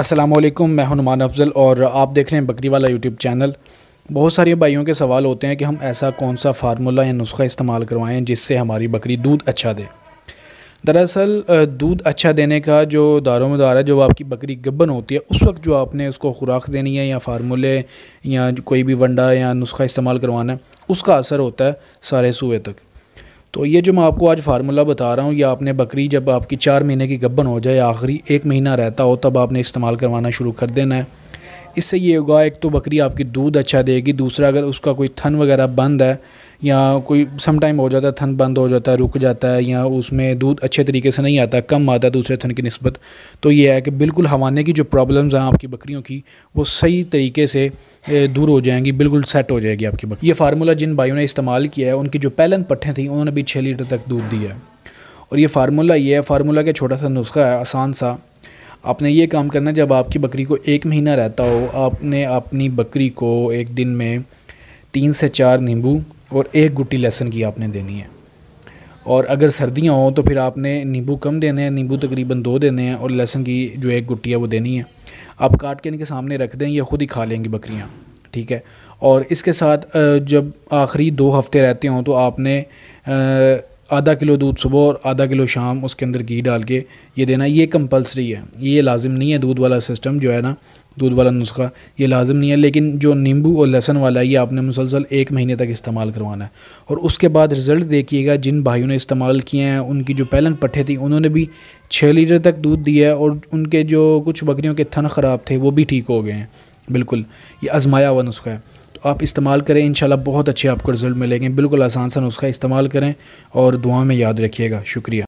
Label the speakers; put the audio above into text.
Speaker 1: अस्सलाम वालेकुम मैं हनुमान अफजल और आप देख रहे हैं बकरी वाला यूट्यूब चैनल बहुत सारे भाइयों के सवाल होते हैं कि हम ऐसा कौन सा फार्मूला या नुस्खा इस्तेमाल करवाएं जिससे हमारी बकरी दूध अच्छा दे दरअसल दूध अच्छा देने का जो दारो मदार है जब आपकी बकरी गब्बन होती है उस वक्त जो आपने उसको खुराक देनी है या फार्मूले या कोई भी वंडा या नुस्खा इस्तेमाल करवाना है उसका असर होता है सारे सूए तक तो ये जो मैं आपको आज फार्मूला बता रहा हूँ ये आपने बकरी जब आपकी चार महीने की गब्बन हो जाए आखिरी एक महीना रहता हो तब आपने इस्तेमाल करवाना शुरू कर देना है इससे ये होगा एक तो बकरी आपकी दूध अच्छा देगी दूसरा अगर उसका कोई थन वगैरह बंद है या कोई सम टाइम हो जाता है थन बंद हो जाता है रुक जाता है या उसमें दूध अच्छे तरीके से नहीं आता कम आता है दूसरे थन की नस्बत तो ये है कि बिल्कुल हवाने की जो प्रॉब्लम्स हैं आपकी बकरियों की वो सही तरीके से दूर हो जाएंगी बिल्कुल सेट हो जाएगी आपकी बकरी ये फार्मूला जिन भाइयों ने इस्तेमाल किया है उनकी जो पैलन पट्ठे थी उन्होंने भी छः लीटर तक दूध दिया है और ये फार्मूला ये है फार्मूला का छोटा सा नुस्खा है आसान सा आपने ये काम करना जब आपकी बकरी को एक महीना रहता हो आपने अपनी बकरी को एक दिन में तीन से चार नींबू और एक गुटी लहसुन की आपने देनी है और अगर सर्दियाँ हों तो फिर आपने नींबू कम देने हैं नींबू तकरीबन दो देने हैं और लहसुन की जो एक गुटी है वो देनी है आप काट के इनके सामने रख दें या ख़ुद ही खा लेंगी बकरियाँ ठीक है और इसके साथ जब आखिरी दो हफ्ते रहते हों तो आपने आधा किलो दूध सुबह और आधा किलो शाम उसके अंदर घी डाल के ये देना ये कंपलसरी है ये लाजिम नहीं है दूध वाला सिस्टम जो है ना दूध वाला नुस्खा ये लाजिम नहीं है लेकिन जो नींबू और लहसन वाला है ये आपने मुसलसल एक महीने तक इस्तेमाल करवाना है और उसके बाद रिज़ल्ट देखिएगा जिन भाइयों ने इस्तेमाल किए हैं उनकी जो पैलन पट्ठे थी उन्होंने भी छः लीटर तक दूध दिया है और उनके जो कुछ बकरियों के थन ख़राब थे वो भी ठीक हो गए हैं बिल्कुल ये आजमाया हुआ नुस्खा है आप इस्तेमाल करें इन बहुत अच्छे आपको रिजल्ट मिलेंगे बिल्कुल आसान सा नुस्खा इस्तेमाल करें और दुआ में याद रखिएगा शुक्रिया